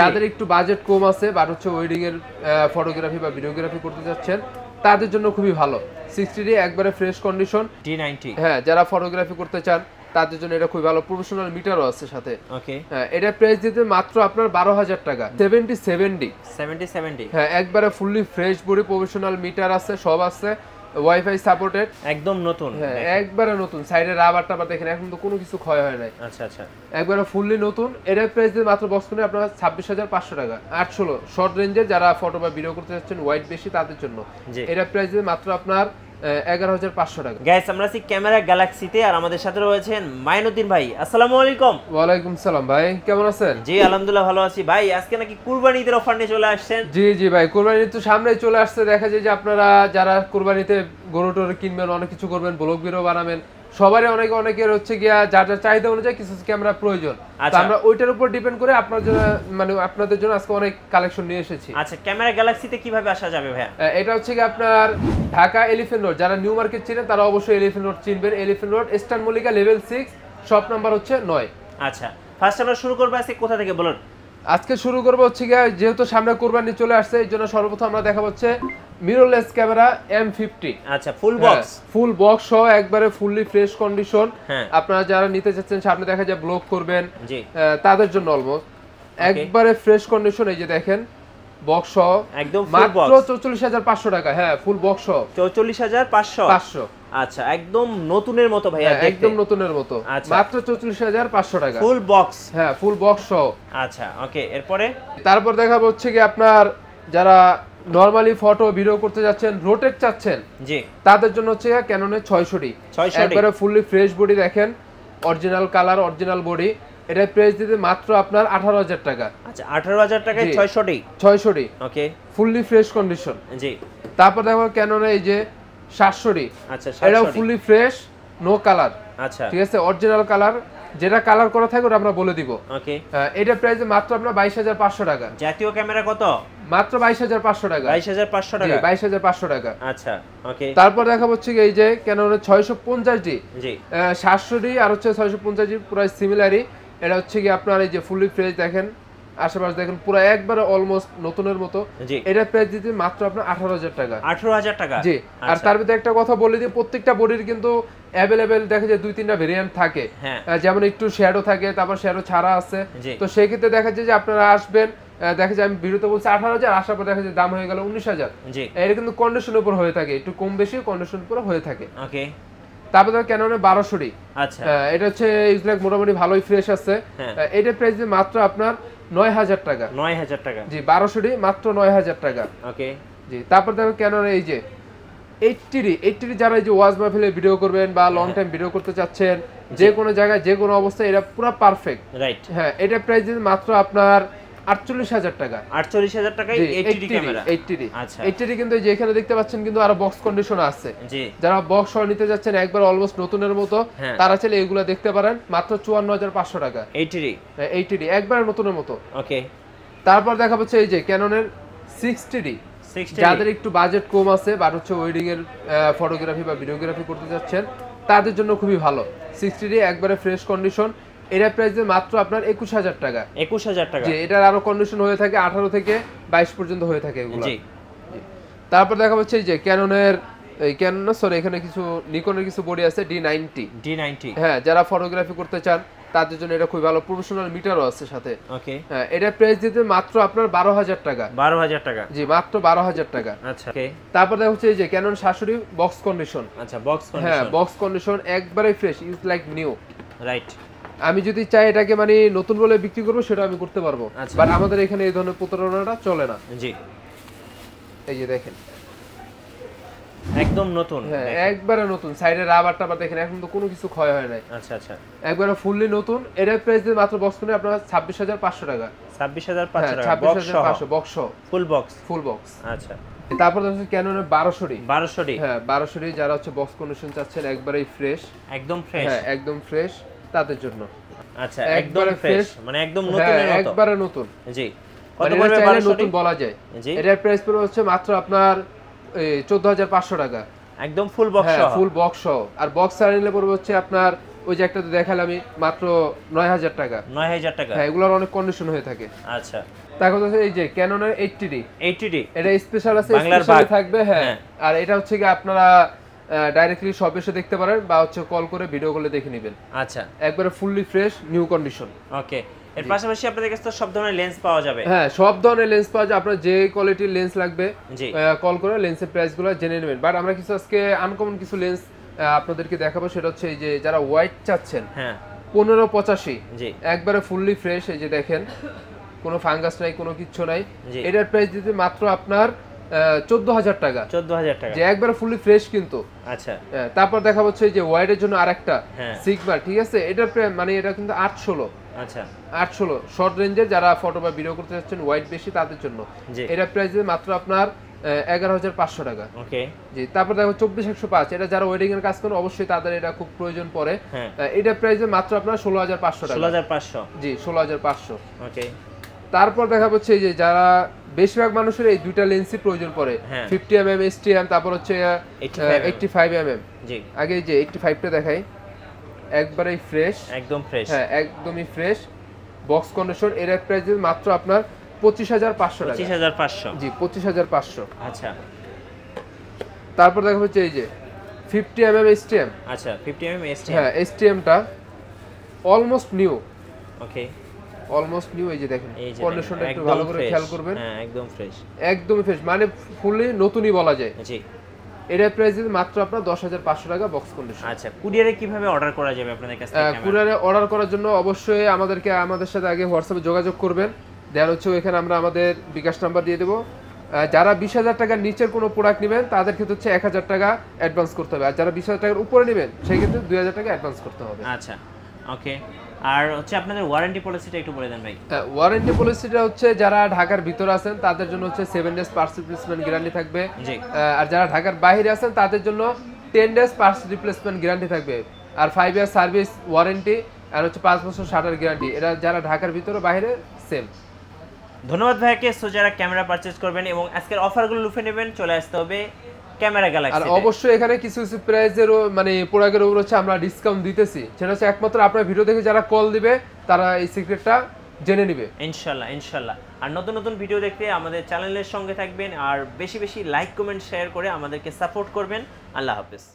যাদের একটু বাজেট কম আছে বাট হচ্ছে ওয়েডিং এর ফটোগ্রাফি বা ভিডিওগ্রাফি করতে যাচ্ছেন তাদের জন্য খুবই ভালো সিক্সটি ডি একবারে ফ্রেশ কন্ডিশন হ্যাঁ যারা ফটোগ্রাফি করতে চান তাদের জন্য এটা খুবই ভালো প্রফেশনাল মিটারও আছে সাথে ওকে হ্যাঁ এটা প্রাইস দিতে মাত্র আপনার বারো হাজার টাকা সেভেন্টি সেভেন্টি হ্যাঁ একবারে fully fresh body professional meter আছে সব আছে ওয়াইফাই সাপোর্টেড একদম নতুন হ্যাঁ একবারে নতুন সাইডে রাবার টাবার দেখেন এখন তো কোনো কিছু ক্ষয় হয় নাই আচ্ছা আচ্ছা একবারে ফুললি নতুন এটার প্রাইস দিয়ে মাত্র বক্স কিনে আপনারা ছাব্বিশ হাজার পাঁচশো টাকা আট ষোলো শর্ট রেঞ্জে যারা ফটো বা ভিডিও করতে চাচ্ছেন ওয়াইড বেশি তাদের জন্য এটার প্রাইস দিয়ে মাত্র আপনার এগারো হাজার পাঁচশো টাকা ক্যামেরা গ্যালাক্সিতে আর আমাদের সাথে রয়েছেন মাইনুদ্দিন ভাই আসসালামু আলাইকুম ওয়ালাইকুম সালাম ভাই কেমন আছেন জি ভালো আছি ভাই আজকে নাকি অফার নিয়ে চলে আসছেন জি জি ভাই সামনে চলে দেখা যায় যে আপনারা যারা কুরবানিতে গরু টোর কিনবেন অনেক কিছু করবেন ব্লগ বিরো বানাবেন সবারই অনেকে অনেকের হচ্ছে গিয়া যার যা চাহিদা অনুযায়ী কিছু ক্যামেরা প্রয়োজন আচ্ছা। আমরা ওইটার উপর ডিপেন্ড করে আপনার জন্য মানে আপনাদের জন্য আজকে অনেক কালেকশন নিয়ে এসেছি আচ্ছা ক্যামেরা গ্যালাক্সিতে কিভাবে আসা যাবে ভাইয়া এটা হচ্ছে গিয়ে আপনার ঢাকা এলিফেন্ট রোড যারা নিউ মার্কেট চিনেন তারা অবশ্যই এলিফেন্ট রোড চিনবেন elephant road eastern Mallika level six shop number হচ্ছে নয় আচ্ছা ফার্স্ট আমরা শুরু করবো আজকে কোথা থেকে বলুন আজকে শুরু করবো হচ্ছে গিয়ে যেহেতু সামনে কোরবানি চলে আসছে এই জন্য সর্বপ্রথম আমরা দেখা হচ্ছে মিররলেস ক্যামেরা এম ফিফটি আচ্ছা ফুল বক্স ফুল বক্স সহ একবারে ফুললি ফ্রেশ কন্ডিশন আপনারা যারা নিতে চাচ্ছেন সামনে দেখা যায় ব্লক করবেন তাদের জন্য অলমোস্ট একবারে ফ্রেশ কন্ডিশন এই যে দেখেন বক্স সহ একদম মাত্র চৌচল্লিশ হাজার পাঁচশো টাকা হ্যাঁ ফুল বক্স সহ চৌচল্লিশ হাজার পাঁচশো পাঁচশো আচ্ছা একদম নতুনের মতো ভাইয়া হ্যাঁ, একদম নতুনের মতো আচ্ছা। মাত্র টাকা ফুল বক্স হ্যাঁ ফুল বক্স সহ আচ্ছা ওকে এরপরে তারপর দেখা হচ্ছে কি আপনার যারা নরমালি ফটো ভিডিও করতে যাচ্ছেন রোটেট চাচ্ছেন জি তাদের জন্য হচ্ছে ক্যাননের ছয়শোটি একবারে ফুললি ফ্রেশ বডি দেখেন অরিজিনাল কালার অরিজিনাল বডি এটা প্রেস দিতে মাত্র আপনার হাজার টাকা আচ্ছা 18000 টাকায় 600 ছয়শোটি ওকে ফুললি ফ্রেশ কন্ডিশন জি তারপর দেখো ক্যাননে এই যে শাশুড়ি আচ্ছা এটা ফুলি ফ্রেশ নো কালার আচ্ছা ঠিক আছে অরিজিনাল কালার যেটা কালার করা থাকে ওটা আমরা বলে দিব ওকে এটা প্রাইস মাত্র আপনার 22500 টাকা জাতীয় ক্যামেরা কত মাত্র 22500 টাকা 22500 টাকা 22500 টাকা আচ্ছা ওকে তারপর দেখা হচ্ছে এই যে Canon 650 ডি জি শাশুড়ি আর হচ্ছে 650 ডি পুরো সিমিলারই এটা হচ্ছে কি আপনার এই যে ফুলি ফ্রেশ দেখেন আশেপাশে দেখেন পুরো একবারে অলমোস্ট নতুনের মতো এটা প্রাইস দিতে মাত্র আপনার আঠারো হাজার টাকা আঠারো হাজার টাকা জি আর আচ্ছা। তার ভিতরে একটা কথা বলে দিই প্রত্যেকটা বডির কিন্তু অ্যাভেলেবেল দেখা যায় দুই তিনটা ভেরিয়েন্ট থাকে হ্যাঁ। যেমন একটু শ্যাডো থাকে তারপর শ্যাডো ছাড়া আছে তো সেই ক্ষেত্রে দেখা যায় যে আপনারা আসবেন দেখা যায় আমি ভিডিওতে বলছি আঠারো হাজার আসার পর দেখা যায় দাম হয়ে গেল উনিশ হাজার এটা কিন্তু কন্ডিশন উপর হয়ে থাকে একটু কম বেশি কন্ডিশন উপর হয়ে থাকে ওকে তারপরে ধর ক্যাননে বারোশোরই আচ্ছা এটা হচ্ছে ইউজলাক মোটামুটি ভালোই ফ্রেশ আছে হ্যাঁ। এটার প্রাইস মাত্র আপনার নয় হাজার টাকা নয় হাজার টাকা জি বারোশোটি মাত্র নয় হাজার টাকা ওকে জি তারপর দেখো কেন এই যে এইটটিরই এইটটিরই যারা এই যে ওয়াজ মাহফিলে ভিডিও করবেন বা লং টাইম ভিডিও করতে চাচ্ছেন যে কোনো জায়গায় যে কোনো অবস্থায় এটা পুরো পারফেক্ট রাইট হ্যাঁ এটা প্রাইস মাত্র আপনার আটচল্লিশ হাজার টাকা আটচল্লিশ হাজার টাকা আচ্ছা কিন্তু দেখতে পাচ্ছেন কিন্তু আরো বক্স কন্ডিশন আছে যারা বক্স নিতে যাচ্ছেন একবার অলমোস্ট নতুনের মতো হ্যাঁ। তারা চাইলে দেখতে পারেন মাত্র চুয়ান্ন হাজার পাঁচশো টাকা এইচডি হ্যাঁ, এইচডি একবার নতুনের মতো ওকে তারপর দেখা পাচ্ছে এই যে ক্যাননের সিক্সটি ডি যাদের একটু বাজেট কম আছে বা হচ্ছে ওয়েডিং এর ফটোগ্রাফি বা ভিডিওগ্রাফি করতে যাচ্ছেন তাদের জন্য খুবই ভালো সিক্সটি ডি একবারে ফ্রেশ কন্ডিশন এটা প্রাইস মাত্র আপনার একুশ হাজার টাকা একুশ হাজার টাকা জি এটার আরো কন্ডিশন হয়ে থাকে আঠারো থেকে বাইশ পর্যন্ত হয়ে থাকে এগুলো জি তারপর দেখা যাচ্ছে যে ক্যাননের এই ক্যানন সরি এখানে কিছু নিকনের কিছু বডি আছে ডি নাইনটি ডি নাইনটি হ্যাঁ যারা ফটোগ্রাফি করতে চান তাদের জন্য এটা খুবই ভালো প্রফেশনাল মিটারও আছে সাথে ওকে হ্যাঁ এটা প্রাইস দিতে মাত্র আপনার বারো হাজার টাকা বারো হাজার টাকা জি মাত্র বারো হাজার টাকা আচ্ছা ওকে তারপর দেখা হচ্ছে এই যে ক্যানন শাশুড়ি বক্স কন্ডিশন আচ্ছা বক্স হ্যাঁ বক্স কন্ডিশন একবারে fresh is like new right আমি যদি চাই এটাকে মানে নতুন বলে বিক্রি করবো সেটা আমি করতে পারবো আচ্ছা। বাট আমাদের এখানে এই ধরনের প্রতারণাটা চলে না জি এই যে দেখেন একদম নতুন হ্যাঁ একবারে নতুন সাইডে রাবার টাবার দেখেন এখন তো কোনো কিছু ক্ষয় হয় নাই আচ্ছা আচ্ছা একবারে ফুললি নতুন এটার প্রাইস দিয়ে মাত্র বক্স কিনে আপনার ছাব্বিশ হাজার পাঁচশো টাকা ছাব্বিশ হাজার পাঁচশো হ্যাঁ, টাকা ছাব্বিশ হাজার পাঁচশো box full box full box আচ্ছা তারপর হচ্ছে না বারোশোটি বারোশোটি হ্যাঁ বারোশোটি যারা হচ্ছে বক্স কন্ডিশন চাচ্ছেন একবারেই ফ্রেশ একদম ফ্রেশ হ্যাঁ একদম ফ্রেশ তাদের জন্য আচ্ছা একদম ফ্রেশ মানে একদম নতুনের হ্যাঁ, মতো একবারে নতুন জি মানে কত নতুন বলা যায় প্রাইস হচ্ছে মাত্র আপনার 14500 টাকা একদম ফুল বক্স ফুল বক্স আর বক্স নিলে হচ্ছে আপনার ওই যে একটা তো দেখালাম মাত্র 9000 টাকা 9000 টাকা হ্যাঁ এগুলোর অনেক কন্ডিশন হয়ে থাকে আচ্ছা হচ্ছে এই যে এটা স্পেশাল আছে থাকবে হ্যাঁ।, হ্যাঁ আর এটা হচ্ছে কি আপনারা ডাইরেক্টলি শপে এসে দেখতে পারেন বা হচ্ছে কল করে ভিডিও কলে দেখে নেবেন আচ্ছা একবারে fully fresh new condition okay এর পাশাপাশি আপনাদের কাছে তো সব ধরনের লেন্স পাওয়া যাবে হ্যাঁ সব ধরনের লেন্স পাওয়া যাবে আপনার যে কোয়ালিটির লেন্স লাগবে কল করে লেন্সের প্রাইসগুলো জেনে নেবেন বাট আমরা কিছু আজকে আনকমন কিছু লেন্স আপনাদেরকে দেখাবো সেটা হচ্ছে এই যে যারা হোয়াইট চাচ্ছেন হ্যাঁ পনেরো পঁচাশি একবারে ফুললি ফ্রেশ এই যে দেখেন কোনো ফাঙ্গাস নাই কোনো কিচ্ছু নাই এটার প্রাইস দিতে মাত্র আপনার চোদ্দ হাজার টাকা চোদ্দ টাকা যে একবার ফুলি ফ্রেশ কিন্তু আচ্ছা হ্যাঁ, তারপর দেখা যাচ্ছে যে ওয়াইডের জন্য আরেকটা সিগমা হ্যাঁ। ঠিক আছে এটা মানে এটা কিন্তু আট ষোলো আচ্ছা আট শর্ট রেঞ্জে যারা ফটো বা ভিডিও করতে চাচ্ছেন ওয়াইড বেশি তাদের জন্য এটা প্রাইস মাত্র আপনার এগারো হাজার পাঁচশো টাকা তারপর দেখো চব্বিশ একশো পাঁচ এটা যারা ওয়েডিং এর কাজ করেন অবশ্যই তাদের এটা খুব প্রয়োজন পড়ে হ্যাঁ। এটা প্রাইস মাত্র আপনার ষোলো হাজার পাঁচশো টাকা ষোলো হাজার পাঁচশো জি ষোলো হাজার পাঁচশো তারপর দেখা যাচ্ছে যে যারা বেশিরভাগ মানুষের এই দুইটা লেন্সই প্রয়োজন পড়ে ফিফটি হ্যাঁ। mm STM S T M তারপর হচ্ছে 85 ফাইভ mm। mm। জি আগে যে 85 ফাইভটা দেখাই একবারেই ফ্রেশ একদম ফ্রেশ হ্যাঁ একদমই ফ্রেশ বক্স কন্ডিশন এর প্রাইস মাত্র আপনার পঁচিশ হাজার পাঁচশো পাঁচশো জি পঁচিশ হাজার পাঁচশো আচ্ছা তারপর দেখা হচ্ছে এই যে ফিফটি mm STM আচ্ছা fifty M STM S T হ্যাঁ STM টা almost new okay almost new এই যে দেখেন কন্ডিশনটা একটু ভালো করে খেয়াল করবেন হ্যাঁ একদম ফ্রেশ একদম ফ্রেশ মানে ফুললি নতুনই বলা যায় জি এটার প্রাইস মাত্র আপনার দশ হাজার পাঁচশো টাকা বক্স কন্ডিশন আচ্ছা কুরিয়ারে কিভাবে অর্ডার করা যাবে আপনাদের কাছে কুরিয়ারে অর্ডার করার জন্য অবশ্যই আমাদেরকে আমাদের সাথে আগে হোয়াটসঅ্যাপে যোগাযোগ করবেন দেন হচ্ছে এখানে আমরা আমাদের বিকাশ নাম্বার দিয়ে দেব যারা বিশ হাজার টাকার নিচের কোনো প্রোডাক্ট নেবেন তাদের ক্ষেত্রে হচ্ছে এক হাজার টাকা অ্যাডভান্স করতে হবে আর যারা বিশ হাজার টাকার উপরে নেবেন সেক্ষেত্রে দুই হাজার টাকা অ্যাডভান্স করতে হবে আচ্ছা ওকে আর হচ্ছে আপনাদের ওয়ারেন্টি পলিসিটা একটু বলে দেন ভাই ওয়ারেন্টি পলিসিটা হচ্ছে যারা ঢাকার ভিতর আছেন তাদের জন্য হচ্ছে 7 ডেজ পার্টস রিপ্লেসমেন্ট গ্যারান্টি থাকবে আর যারা ঢাকার বাইরে আছেন তাদের জন্য 10 ডেজ পার্টস রিপ্লেসমেন্ট গ্যারান্টি থাকবে আর 5 ইয়ার সার্ভিস ওয়ারেন্টি আর হচ্ছে 5 বছর শাটার গ্যারান্টি এটা যারা ঢাকার ভিতর বাইরে সেম ধন্যবাদ ভাইকে সো যারা ক্যামেরা পারচেজ করবেন এবং আজকের অফারগুলো লুফে নেবেন চলে আসতে হবে ক্যামেরা গ্যালাক্সি আর অবশ্যই এখানে কিছু কিছু প্রাইজের মানে প্রোডাক্টের উপর হচ্ছে আমরা ডিসকাউন্ট দিতেছি সেটা হচ্ছে একমাত্র আপনার ভিডিও দেখে যারা কল দিবে তারা এই সিক্রেটটা জেনে নিবে ইনশাল্লাহ ইনশাল্লাহ আর নতুন নতুন ভিডিও দেখতে আমাদের চ্যানেলের সঙ্গে থাকবেন আর বেশি বেশি লাইক কমেন্ট শেয়ার করে আমাদেরকে সাপোর্ট করবেন আল্লাহ হাফেজ